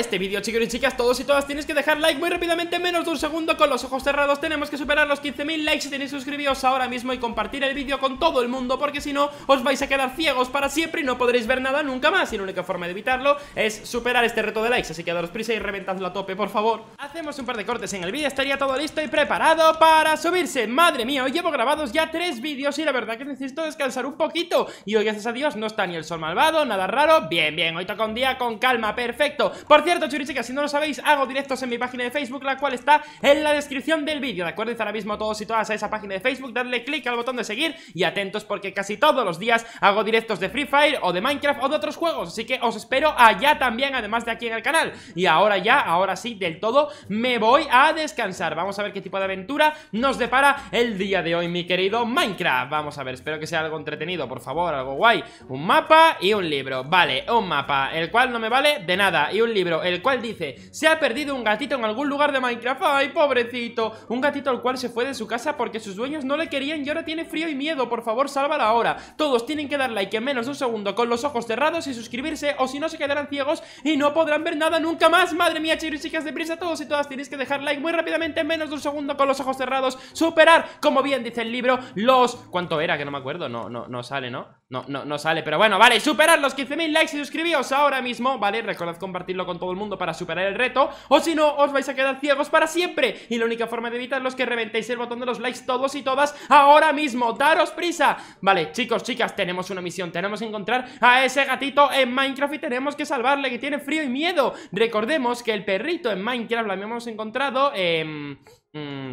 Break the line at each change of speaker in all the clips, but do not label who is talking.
este vídeo, chicos y chicas, todos y todas tienes que dejar like muy rápidamente, menos de un segundo con los ojos cerrados. Tenemos que superar los 15.000 likes si tenéis suscribiros ahora mismo y compartir el vídeo con todo el mundo, porque si no, os vais a quedar ciegos para siempre y no podréis ver nada nunca más. Y la única forma de evitarlo es superar este reto de likes, así que daros prisa y reventadlo a tope, por favor. Hacemos un par de cortes en el vídeo, estaría todo listo y preparado para subirse. Madre mía, hoy llevo grabados ya tres vídeos y la verdad que necesito descansar un poquito. Y hoy, gracias a Dios, no está ni el sol malvado, nada raro. Bien, bien, hoy toca un día con calma, perfecto. Por cierto cierto, churiche, si no lo sabéis, hago directos en mi página de Facebook, la cual está en la descripción del vídeo, ¿de acuerdo? Y ahora mismo todos y todas a esa página de Facebook, darle clic al botón de seguir y atentos porque casi todos los días hago directos de Free Fire o de Minecraft o de otros juegos, así que os espero allá también, además de aquí en el canal. Y ahora ya, ahora sí, del todo, me voy a descansar. Vamos a ver qué tipo de aventura nos depara el día de hoy, mi querido Minecraft. Vamos a ver, espero que sea algo entretenido, por favor, algo guay. Un mapa y un libro. Vale, un mapa, el cual no me vale de nada, y un libro el cual dice Se ha perdido un gatito en algún lugar de Minecraft ¡Ay, pobrecito! Un gatito al cual se fue de su casa porque sus dueños no le querían y ahora tiene frío y miedo, por favor, sálvala ahora Todos tienen que dar like en menos de un segundo con los ojos cerrados y suscribirse o si no se quedarán ciegos y no podrán ver nada nunca más Madre mía, chicos y chicas, deprisa todos y todas tenéis que dejar like muy rápidamente en menos de un segundo con los ojos cerrados Superar, como bien dice el libro, los... ¿Cuánto era? Que no me acuerdo, no, no, no sale, ¿no? No, no, no sale, pero bueno, vale, superad los 15.000 likes y suscribíos ahora mismo, ¿vale? Recordad compartirlo con todo el mundo para superar el reto O si no, os vais a quedar ciegos para siempre Y la única forma de evitarlo es que reventéis el botón de los likes todos y todas ahora mismo ¡Daros prisa! Vale, chicos, chicas, tenemos una misión Tenemos que encontrar a ese gatito en Minecraft y tenemos que salvarle, que tiene frío y miedo Recordemos que el perrito en Minecraft lo habíamos encontrado en... Mm,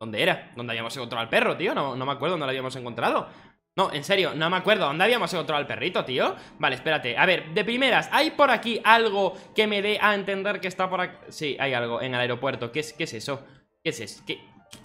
¿Dónde era? ¿Dónde habíamos encontrado al perro, tío? No, no me acuerdo dónde lo habíamos encontrado no, en serio, no me acuerdo ¿Dónde habíamos encontrado al perrito, tío? Vale, espérate A ver, de primeras ¿Hay por aquí algo que me dé a entender que está por aquí? Sí, hay algo en el aeropuerto ¿Qué es, qué es eso? ¿Qué es eso? ¿Qué,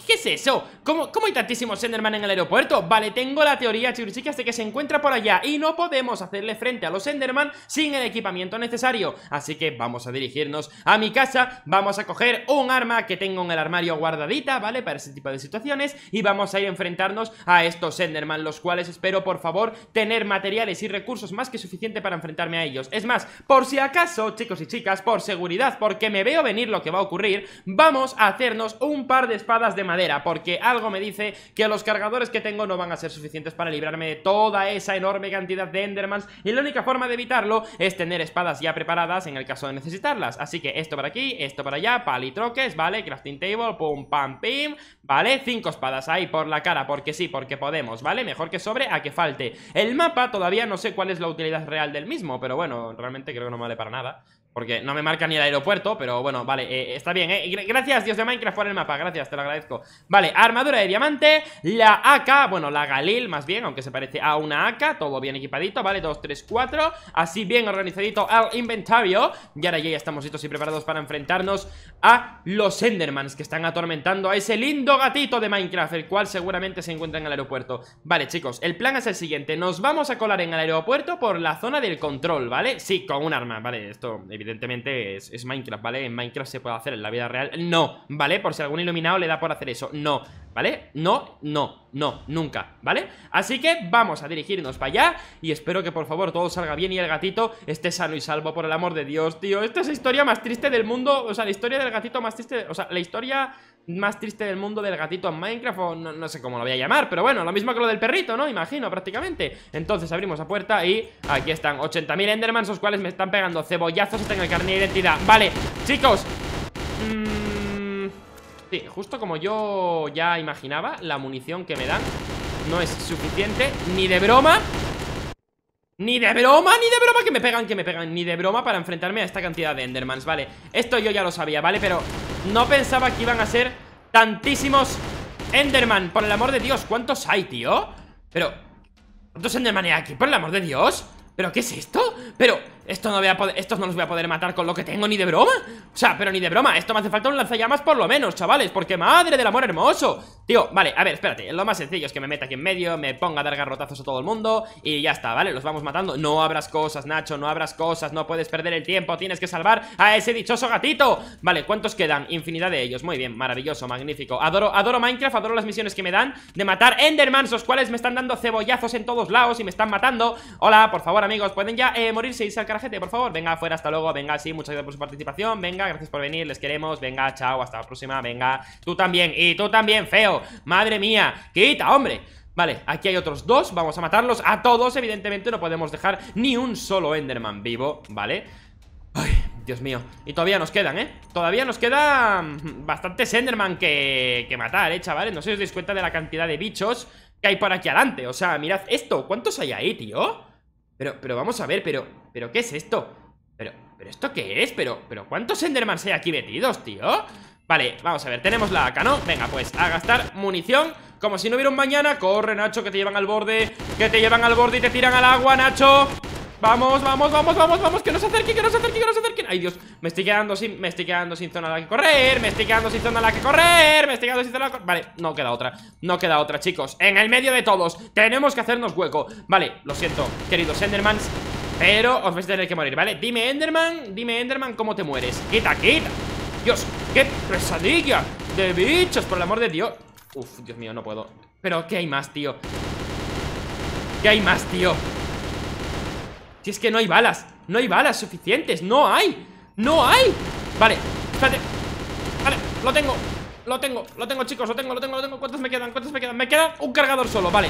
¿Qué es eso? ¿Cómo, ¿Cómo, hay tantísimos Enderman en el aeropuerto? Vale, tengo la teoría chicas, de que se encuentra por allá y no podemos hacerle frente a los Enderman sin el equipamiento necesario. Así que vamos a dirigirnos a mi casa, vamos a coger un arma que tengo en el armario guardadita, ¿vale? Para ese tipo de situaciones y vamos a ir a enfrentarnos a estos Enderman, los cuales espero, por favor, tener materiales y recursos más que suficiente para enfrentarme a ellos. Es más, por si acaso, chicos y chicas, por seguridad, porque me veo venir lo que va a ocurrir, vamos a hacernos un par de espadas de madera Porque algo me dice que los cargadores que tengo no van a ser suficientes para librarme de toda esa enorme cantidad de Endermans Y la única forma de evitarlo es tener espadas ya preparadas en el caso de necesitarlas Así que esto para aquí, esto para allá, palitroques, vale, crafting table, pum pam pim Vale, cinco espadas ahí por la cara, porque sí, porque podemos, ¿vale? Mejor que sobre a que falte El mapa todavía no sé cuál es la utilidad real del mismo, pero bueno, realmente creo que no vale para nada porque no me marca ni el aeropuerto, pero bueno, vale, eh, está bien, ¿eh? Gracias, Dios de Minecraft, por el mapa, gracias, te lo agradezco. Vale, armadura de diamante, la AK, bueno, la Galil más bien, aunque se parece a una AK, todo bien equipadito, vale, 2, 3, 4, así bien organizadito al inventario. Y ahora ya estamos listos y preparados para enfrentarnos a los Endermans que están atormentando a ese lindo gatito de Minecraft, el cual seguramente se encuentra en el aeropuerto. Vale, chicos, el plan es el siguiente, nos vamos a colar en el aeropuerto por la zona del control, ¿vale? Sí, con un arma, vale, esto evidentemente es, Minecraft, ¿vale? En Minecraft se puede hacer, en la vida real no, ¿vale? Por si algún iluminado le da por hacer eso, no ¿Vale? No, no, no, nunca, ¿vale? Así que vamos a dirigirnos para allá Y espero que por favor todo salga bien y el gatito esté sano y salvo, por el amor de Dios, tío Esta es la historia más triste del mundo O sea, la historia del gatito más triste, o sea, la historia más triste del mundo del gatito en Minecraft O no, sé cómo lo voy a llamar, pero bueno, lo mismo que lo del perrito, ¿no? Imagino, prácticamente Entonces abrimos la puerta y aquí están 80.000 Endermans, los cuales me están pegando cebollazos Tengo el carnet de identidad, vale, chicos Mmm justo como yo ya imaginaba La munición que me dan No es suficiente, ni de broma ni de broma, ni de broma que me pegan, que me pegan Ni de broma para enfrentarme a esta cantidad de Endermans, vale Esto yo ya lo sabía, vale, pero No pensaba que iban a ser tantísimos Enderman, por el amor de Dios ¿Cuántos hay, tío? Pero, ¿cuántos Enderman hay aquí? Por el amor de Dios ¿Pero qué es esto? Pero, esto no voy a poder, estos no los voy a poder matar con lo que tengo ni de broma O sea, pero ni de broma, esto me hace falta un lanzallamas por lo menos, chavales Porque madre del amor hermoso Tío, vale, a ver, espérate, lo más sencillo es que me meta aquí en medio Me ponga a dar garrotazos a todo el mundo Y ya está, vale, los vamos matando No abras cosas, Nacho, no abras cosas, no puedes perder el tiempo Tienes que salvar a ese dichoso gatito Vale, ¿cuántos quedan? Infinidad de ellos, muy bien, maravilloso, magnífico Adoro, adoro Minecraft, adoro las misiones que me dan De matar Endermans, los cuales me están dando cebollazos en todos lados Y me están matando Hola, por favor amigos, pueden ya eh, morirse y sacar gente, por favor. Venga, afuera, hasta luego. Venga, sí, muchas gracias por su participación. Venga, gracias por venir, les queremos. Venga, chao, hasta la próxima. Venga, tú también. Y tú también, feo. Madre mía, quita, hombre. Vale, aquí hay otros dos, vamos a matarlos a todos, evidentemente no podemos dejar ni un solo Enderman vivo, ¿vale? Ay, Dios mío, y todavía nos quedan, ¿eh? Todavía nos quedan bastantes Enderman que, que matar, ¿eh, chavales? No sé si os dais cuenta de la cantidad de bichos que hay por aquí adelante, o sea, mirad esto, ¿cuántos hay ahí, tío? Pero, pero vamos a ver, pero, pero ¿qué es esto? Pero, pero ¿esto qué es? Pero, pero ¿cuántos Endermans hay aquí metidos, tío? Vale, vamos a ver, tenemos la AK, ¿no? Venga, pues a gastar munición Como si no hubiera un mañana Corre, Nacho, que te llevan al borde Que te llevan al borde y te tiran al agua, Nacho Vamos, vamos, vamos, vamos, vamos Que nos acerquen, que nos acerquen, que nos acerquen Ay, Dios, me estoy quedando sin, me estoy quedando sin zona a la que correr Me estoy quedando sin zona a la que correr Me estoy quedando sin zona la que... Vale, no queda otra No queda otra, chicos En el medio de todos Tenemos que hacernos hueco Vale, lo siento, queridos Endermans Pero os vais a tener que morir, ¿vale? Dime, Enderman, dime, Enderman, cómo te mueres Quita, quita Dios, qué pesadilla de bichos, por el amor de Dios Uf, Dios mío, no puedo Pero, ¿qué hay más, tío? ¿Qué hay más, tío? Si es que no hay balas No hay balas suficientes, no hay No hay Vale, espérate Vale, lo tengo Lo tengo, lo tengo chicos, lo tengo, lo tengo, lo tengo ¿Cuántos me quedan? ¿Cuántos me quedan? Me queda un cargador solo, vale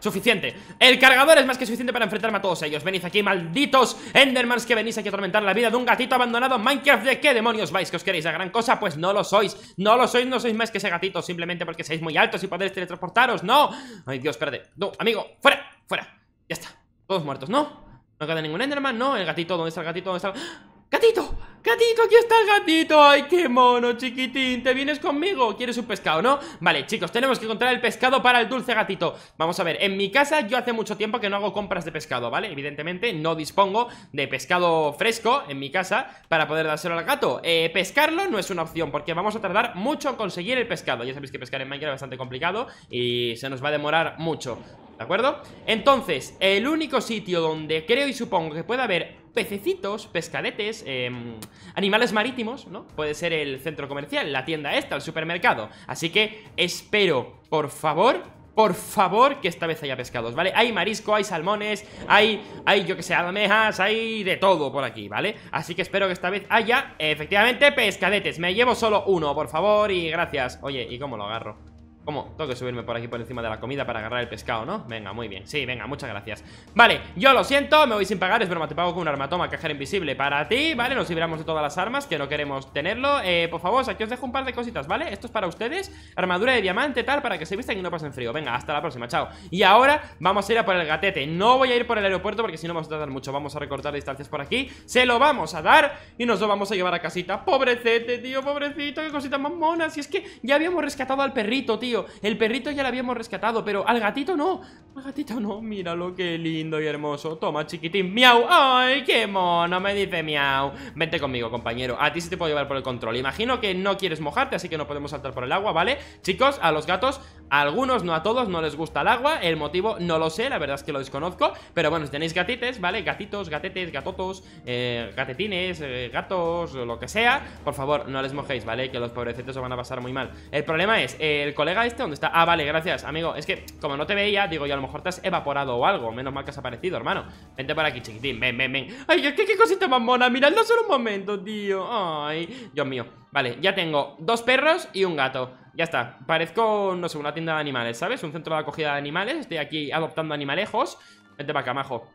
Suficiente El cargador es más que suficiente para enfrentarme a todos ellos Venid aquí, malditos Endermans que venís aquí a atormentar la vida de un gatito abandonado Minecraft ¿De qué demonios vais? ¿Que os queréis la gran cosa? Pues no lo sois No lo sois, no sois más que ese gatito Simplemente porque seáis muy altos y podéis teletransportaros ¡No! Ay, Dios, espérate No, amigo, fuera, fuera Ya está todos muertos, no No queda ningún Enderman, no El gatito, ¿dónde está el gatito? ¿Dónde está el... ¡Ah! ¡Gatito! ¡Gatito! ¡Aquí está gatito! ¡Ay, qué mono, chiquitín! ¿Te vienes conmigo? ¿Quieres un pescado, no? Vale, chicos, tenemos que encontrar el pescado para el dulce gatito Vamos a ver, en mi casa yo hace mucho tiempo que no hago compras de pescado, ¿vale? Evidentemente no dispongo de pescado fresco en mi casa para poder dárselo al gato eh, Pescarlo no es una opción porque vamos a tardar mucho en conseguir el pescado Ya sabéis que pescar en Minecraft es bastante complicado y se nos va a demorar mucho ¿De acuerdo? Entonces, el único sitio donde creo y supongo que pueda haber pececitos, pescadetes, em, animales marítimos, ¿no? Puede ser el centro comercial, la tienda esta, el supermercado. Así que espero, por favor, por favor, que esta vez haya pescados, ¿vale? Hay marisco, hay salmones, hay, hay yo que sé, almejas, hay de todo por aquí, ¿vale? Así que espero que esta vez haya, efectivamente, pescadetes. Me llevo solo uno, por favor, y gracias. Oye, ¿y cómo lo agarro? ¿Cómo? Tengo que subirme por aquí por encima de la comida para agarrar el pescado, ¿no? Venga, muy bien. Sí, venga, muchas gracias. Vale, yo lo siento, me voy sin pagar. Es broma, te pago con un armatoma Toma, invisible para ti, ¿vale? Nos libramos de todas las armas que no queremos tenerlo. Eh, por favor, aquí os dejo un par de cositas, ¿vale? Esto es para ustedes. Armadura de diamante, tal, para que se vistan y no pasen frío. Venga, hasta la próxima, chao. Y ahora vamos a ir a por el gatete. No voy a ir por el aeropuerto porque si no vamos a tardar mucho. Vamos a recortar distancias por aquí. Se lo vamos a dar y nos lo vamos a llevar a casita. Pobrecete, tío, pobrecito, qué cosita más monas. Si es que ya habíamos rescatado al perrito, tío. El perrito ya lo habíamos rescatado, pero al gatito no Al gatito no, lo qué lindo y hermoso Toma, chiquitín, miau Ay, qué mono, me dice miau Vente conmigo, compañero, a ti se te puede llevar por el control Imagino que no quieres mojarte, así que no podemos saltar por el agua, ¿vale? Chicos, a los gatos a algunos, no a todos, no les gusta el agua. El motivo no lo sé, la verdad es que lo desconozco. Pero bueno, si tenéis gatites, ¿vale? Gatitos, gatetes, gatotos, eh, gatetines, eh, gatos, lo que sea. Por favor, no les mojéis, ¿vale? Que los pobrecitos se van a pasar muy mal. El problema es, el colega este, ¿dónde está? Ah, vale, gracias, amigo. Es que como no te veía, digo yo, a lo mejor te has evaporado o algo. Menos mal que has aparecido, hermano. Vente por aquí, chiquitín. Ven, ven, ven. Ay, qué, qué cosita más mona. Miradlo solo un momento, tío. Ay, Dios mío. Vale, ya tengo dos perros y un gato ya está Parezco, no sé, una tienda de animales, ¿sabes? Un centro de acogida de animales Estoy aquí adoptando animalejos Vente para acá, majo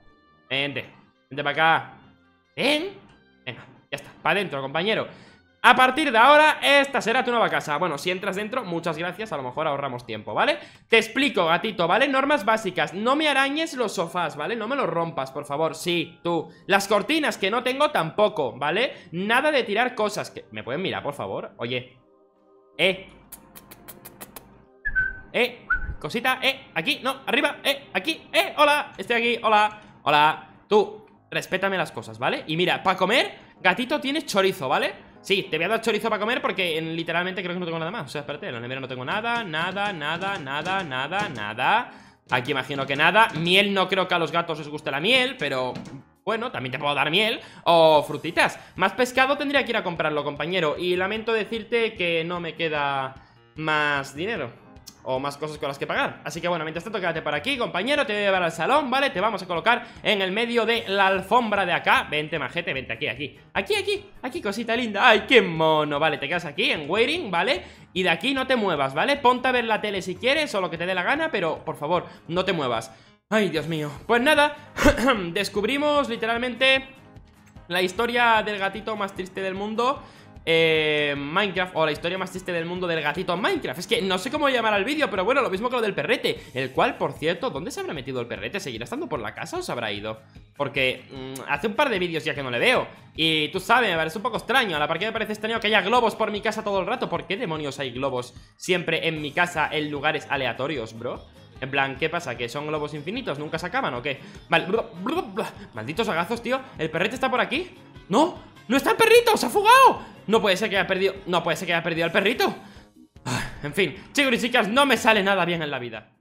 Vente, vente para acá Ven Venga, ya está, para adentro, compañero a partir de ahora, esta será tu nueva casa Bueno, si entras dentro, muchas gracias, a lo mejor ahorramos tiempo, ¿vale? Te explico, gatito, ¿vale? Normas básicas, no me arañes los sofás, ¿vale? No me los rompas, por favor, sí, tú Las cortinas, que no tengo tampoco, ¿vale? Nada de tirar cosas que... ¿Me pueden mirar, por favor? Oye Eh, eh, cosita, eh, aquí, no, arriba, eh, aquí, eh, hola, estoy aquí, hola, hola Tú, respétame las cosas, ¿vale? Y mira, para comer, gatito, tienes chorizo, ¿vale? Sí, te voy a dar chorizo para comer porque literalmente creo que no tengo nada más O sea, espérate, en la nevera no tengo nada, nada, nada, nada, nada, nada Aquí imagino que nada Miel no creo que a los gatos les guste la miel, pero... Bueno, también te puedo dar miel o frutitas Más pescado tendría que ir a comprarlo, compañero Y lamento decirte que no me queda más dinero o más cosas con las que pagar Así que bueno, mientras tanto quédate para aquí, compañero Te voy a llevar al salón, ¿vale? Te vamos a colocar en el medio de la alfombra de acá Vente, majete, vente aquí, aquí Aquí, aquí, aquí, cosita linda ¡Ay, qué mono! Vale, te quedas aquí en waiting, ¿vale? Y de aquí no te muevas, ¿vale? Ponte a ver la tele si quieres o lo que te dé la gana Pero, por favor, no te muevas Ay, Dios mío Pues nada, descubrimos literalmente la historia del gatito más triste del mundo eh, Minecraft o la historia más triste del mundo del gatito Minecraft. Es que no sé cómo llamar al vídeo, pero bueno, lo mismo que lo del perrete. El cual, por cierto, ¿dónde se habrá metido el perrete? ¿Seguirá estando por la casa o se habrá ido? Porque mm, hace un par de vídeos ya que no le veo. Y tú sabes, me parece un poco extraño. A la par que me parece extraño que haya globos por mi casa todo el rato. ¿Por qué demonios hay globos siempre en mi casa en lugares aleatorios, bro? En plan, ¿qué pasa? ¿Que son globos infinitos? ¿Nunca se acaban o qué? Vale, Malditos agazos, tío ¿El perrete está por aquí? ¡No! ¡No está el perrito! ¡Se ha fugado! No puede ser que haya perdido... No puede ser que haya perdido al perrito. Ah, en fin, chicos y chicas, no me sale nada bien en la vida